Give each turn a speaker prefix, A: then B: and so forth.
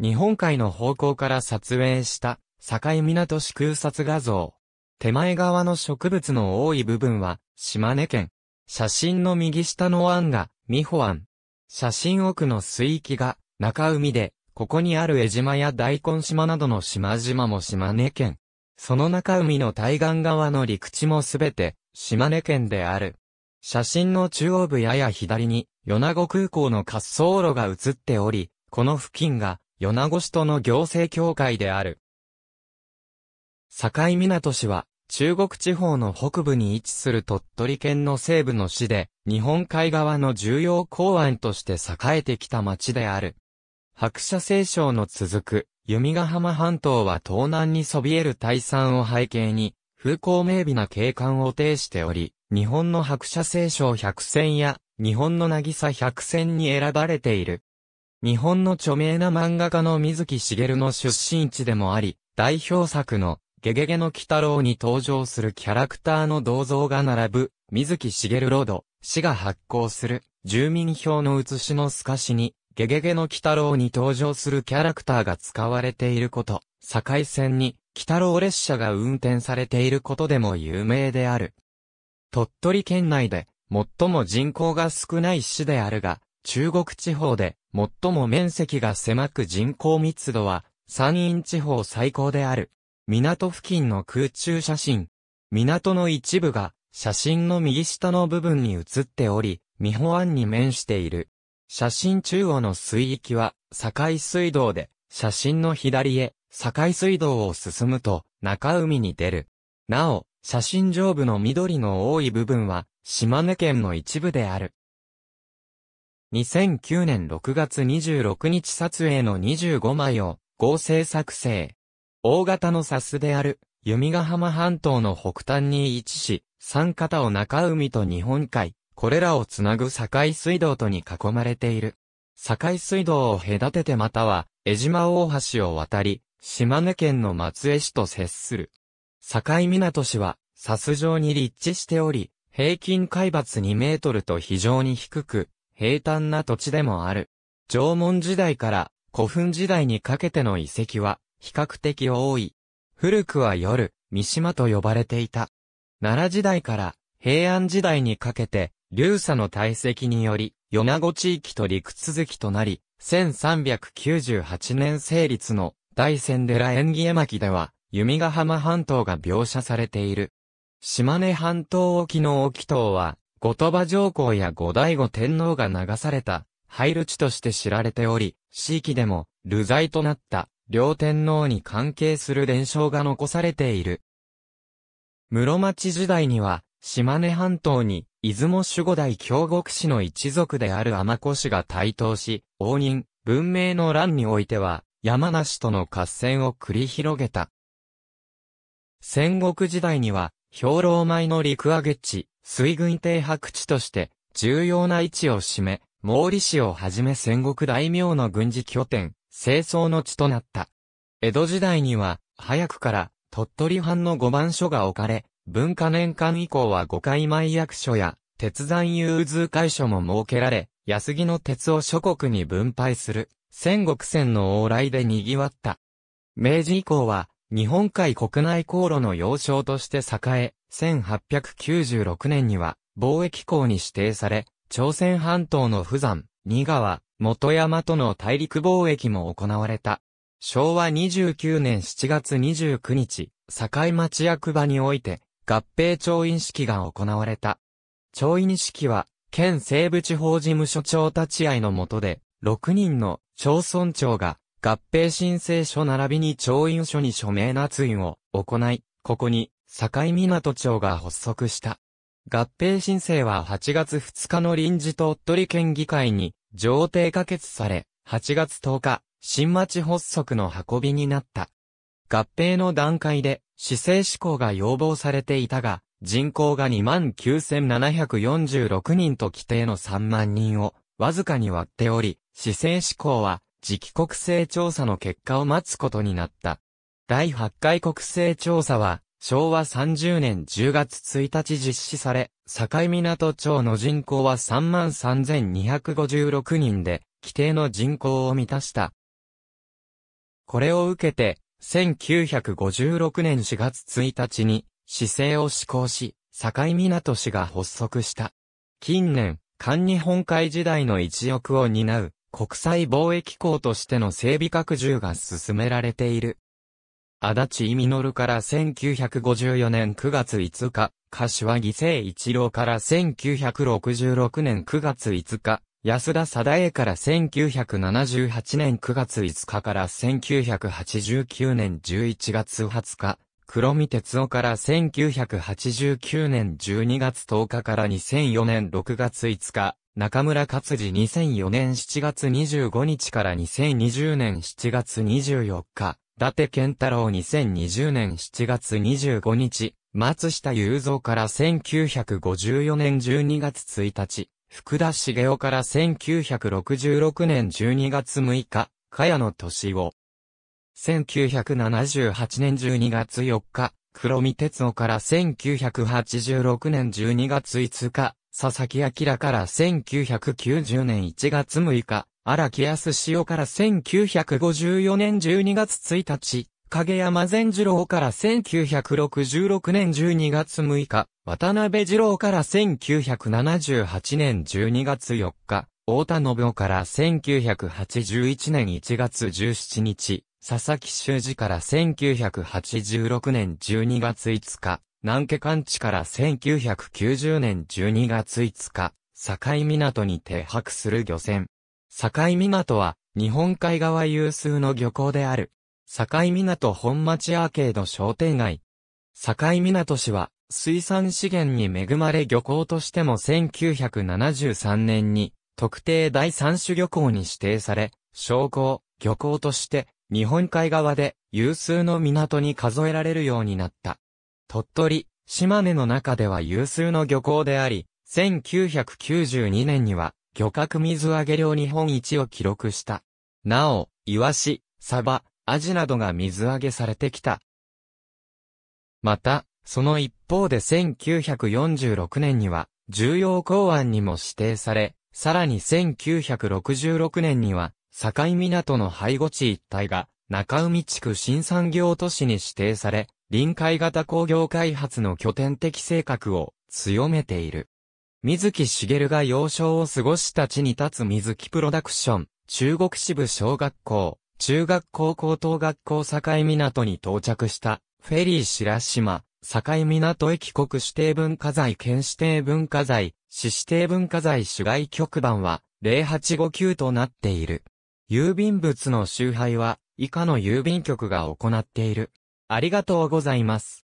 A: 日本海の方向から撮影した境港市空撮画像。手前側の植物の多い部分は島根県。写真の右下の湾が美穂湾。写真奥の水域が中海で、ここにある江島や大根島などの島々も島根県。その中海の対岸側の陸地もすべて島根県である。写真の中央部やや左に、米子空港の滑走路が映っており、この付近が米子市との行政協会である。境港市は、中国地方の北部に位置する鳥取県の西部の市で、日本海側の重要港湾として栄えてきた町である。白車聖章の続く、弓ヶ浜半島は東南にそびえる大山を背景に、風光明媚な景観を呈しており、日本の白車聖章百選や、日本の渚百選に選ばれている。日本の著名な漫画家の水木しげるの出身地でもあり、代表作のゲゲゲの鬼太郎に登場するキャラクターの銅像が並ぶ、水木しげるロード、市が発行する住民票の写しの透かしに、ゲゲゲの鬼太郎に登場するキャラクターが使われていること、境線に鬼太郎列車が運転されていることでも有名である。鳥取県内で最も人口が少ない市であるが、中国地方で最も面積が狭く人口密度は山陰地方最高である。港付近の空中写真。港の一部が写真の右下の部分に写っており、三保湾に面している。写真中央の水域は境水道で、写真の左へ境水道を進むと中海に出る。なお、写真上部の緑の多い部分は島根県の一部である。2009年6月26日撮影の25枚を合成作成。大型のサスである、弓ヶ浜半島の北端に位置し、三方を中海と日本海、これらをつなぐ境水道とに囲まれている。境水道を隔ててまたは、江島大橋を渡り、島根県の松江市と接する。境港市は、サス状に立地しており、平均海抜2メートルと非常に低く、平坦な土地でもある。縄文時代から古墳時代にかけての遺跡は比較的多い。古くは夜、三島と呼ばれていた。奈良時代から平安時代にかけて、流砂の堆積により、米子地域と陸続きとなり、1398年成立の大仙寺縁起絵巻では、弓ヶ浜半島が描写されている。島根半島沖の沖島は、後鳥羽上皇や後醍醐天皇が流された、廃る地として知られており、地域でも、流罪となった、両天皇に関係する伝承が残されている。室町時代には、島根半島に、出雲守護代京極氏の一族である天子氏が台頭し、応仁、文明の乱においては、山梨との合戦を繰り広げた。戦国時代には、兵糧米の陸揚げ地、水軍停泊地として重要な位置を占め、毛利氏をはじめ戦国大名の軍事拠点、清掃の地となった。江戸時代には、早くから鳥取藩の五番所が置かれ、文化年間以降は五回前役所や、鉄山融通会所も設けられ、安木の鉄を諸国に分配する、戦国船の往来で賑わった。明治以降は、日本海国内航路の要衝として栄え、1896年には貿易港に指定され、朝鮮半島の富山、新川、元山との大陸貿易も行われた。昭和29年7月29日、境町役場において、合併調印式が行われた。調印式は、県西部地方事務所長立ち会いのもとで、6人の町村長が合併申請書並びに調印書に署名捺印を行い、ここに境港町が発足した。合併申請は8月2日の臨時鳥取県議会に上定可決され、8月10日、新町発足の運びになった。合併の段階で、市政施行が要望されていたが、人口が29,746人と規定の3万人を、わずかに割っており、市政施行は、次期国勢調査の結果を待つことになった。第8回国勢調査は、昭和30年10月1日実施され、境港町の人口は33,256人で、規定の人口を満たした。これを受けて、1956年4月1日に、市政を施行し、境港市が発足した。近年、漢日本海時代の一翼を担う、国際貿易港としての整備拡充が進められている。足立みのるから1954年9月5日、柏木聖一郎から1966年9月5日、安田貞栄から1978年9月5日から1989年11月20日、黒見哲夫から1989年12月10日から2004年6月5日、中村勝治2004年7月25日から2020年7月24日、伊達健太郎2020年7月25日、松下雄三から1954年12月1日、福田茂雄から1966年12月6日、茅野敏夫。1978年12月4日、黒見哲夫から1986年12月5日、佐々木明から1990年1月6日、荒木康潮から1954年12月1日、影山善次郎から1966年12月6日、渡辺次郎から1978年12月4日、大田信夫から1981年1月17日、佐々木修二から1986年12月5日、南家館地から1990年12月5日、境港に停泊する漁船。境港は、日本海側有数の漁港である。境港本町アーケード商店街。境港市は、水産資源に恵まれ漁港としても1973年に、特定第三種漁港に指定され、商工、漁港として、日本海側で有数の港に数えられるようになった。鳥取、島根の中では有数の漁港であり、1992年には漁獲水揚げ量日本一を記録した。なお、イワシ、サバ、アジなどが水揚げされてきた。また、その一方で1946年には、重要港湾にも指定され、さらに1966年には、境港の背後地一帯が、中海地区新産業都市に指定され、臨海型工業開発の拠点的性格を強めている。水木しげるが幼少を過ごした地に立つ水木プロダクション、中国支部小学校、中学校高等学校境港に到着した、フェリー白島、境港駅国指定文化財県指定文化財、市指定文化財主外局番は0859となっている。郵便物の集配は以下の郵便局が行っている。ありがとうございます。